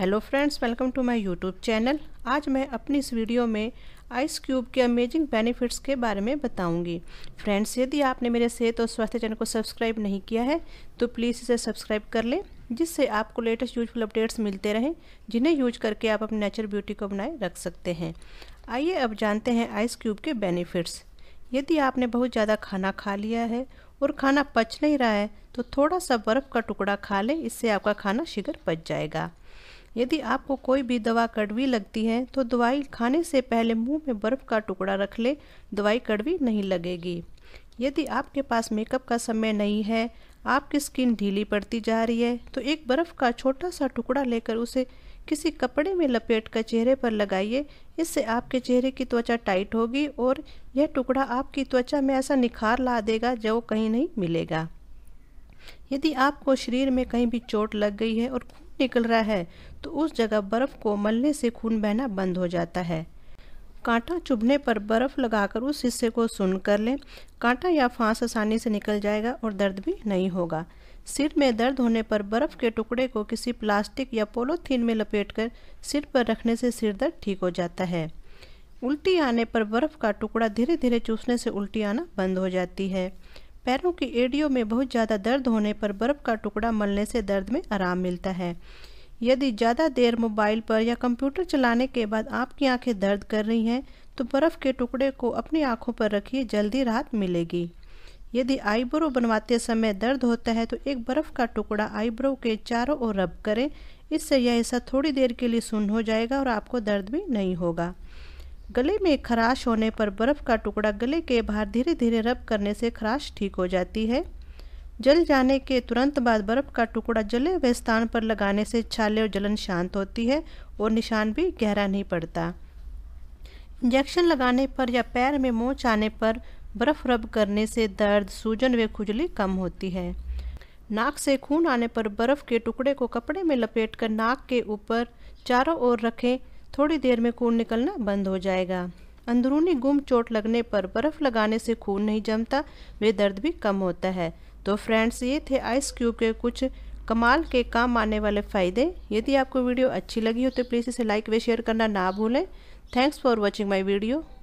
hello friends welcome to my YouTube channel आज मैं अपनी इस वीडियो में आइस क्यूब के अमेजिंग बेनिफिट्स के बारे में बताऊंगी फ्रेंड्स यदि आपने मेरे सेहत और स्वास्थ्य चैनल को सब्सक्राइब नहीं किया है तो प्लीज़ इसे सब्सक्राइब कर लें जिससे आपको लेटेस्ट यूजफुल अपडेट्स मिलते रहें जिन्हें यूज करके आप अपनी नेचुरल ब्यूटी को बनाए रख सकते हैं आइए अब जानते हैं आइस क्यूब के बेनिफिट्स यदि आपने बहुत ज़्यादा खाना खा लिया है और खाना पच नहीं रहा है तो थोड़ा सा बर्फ़ का टुकड़ा खा लें इससे आपका खाना शीघ्र पच जाएगा यदि आपको कोई भी दवा कड़वी लगती है तो दवाई खाने से पहले मुंह में बर्फ़ का टुकड़ा रख ले दवाई कड़वी नहीं लगेगी यदि आपके पास मेकअप का समय नहीं है आपकी स्किन ढीली पड़ती जा रही है तो एक बर्फ़ का छोटा सा टुकड़ा लेकर उसे किसी कपड़े में लपेट कर चेहरे पर लगाइए इससे आपके चेहरे की त्वचा टाइट होगी और यह टुकड़ा आपकी त्वचा में ऐसा निखार ला देगा जो कहीं नहीं मिलेगा यदि आपको शरीर में कहीं भी चोट लग गई है और खून निकल रहा है तो उस जगह बर्फ को मलने से खून बहना बंद हो जाता है कांटा चुभने पर बर्फ लगाकर उस हिस्से को सुन कर लें कांटा या फांस आसानी से निकल जाएगा और दर्द भी नहीं होगा सिर में दर्द होने पर बर्फ के टुकड़े को किसी प्लास्टिक या पोलोथीन में लपेटकर सिर पर रखने से सिर दर्द ठीक हो जाता है उल्टी आने पर बर्फ का टुकड़ा धीरे धीरे चूसने से उल्टी आना बंद हो जाती है पैरों की एड़ियों में बहुत ज़्यादा दर्द होने पर बर्फ़ का टुकड़ा मलने से दर्द में आराम मिलता है यदि ज़्यादा देर मोबाइल पर या कंप्यूटर चलाने के बाद आपकी आंखें दर्द कर रही हैं तो बर्फ़ के टुकड़े को अपनी आंखों पर रखिए जल्दी राहत मिलेगी यदि आईब्रो बनवाते समय दर्द होता है तो एक बर्फ़ का टुकड़ा आईब्रो के चारों ओर रब करें इससे यह हिस्सा थोड़ी देर के लिए सुन हो जाएगा और आपको दर्द भी नहीं होगा गले में खराश होने पर बर्फ़ का टुकड़ा गले के बाहर धीरे धीरे रब करने से खराश ठीक हो जाती है जल जाने के तुरंत बाद बर्फ़ का टुकड़ा जले हुए स्थान पर लगाने से छाले और जलन शांत होती है और निशान भी गहरा नहीं पड़ता इंजेक्शन लगाने पर या पैर में मोच आने पर बर्फ़ रब करने से दर्द सूजन व खुजली कम होती है नाक से खून आने पर बर्फ़ के टुकड़े को कपड़े में कर नाक के ऊपर चारों ओर रखें थोड़ी देर में खून निकलना बंद हो जाएगा अंदरूनी गुम चोट लगने पर बर्फ़ लगाने से खून नहीं जमता वे दर्द भी कम होता है तो फ्रेंड्स ये थे आइस क्यूब के कुछ कमाल के काम आने वाले फ़ायदे यदि आपको वीडियो अच्छी लगी हो तो प्लीज़ इसे लाइक व शेयर करना ना भूलें thanks for watching my video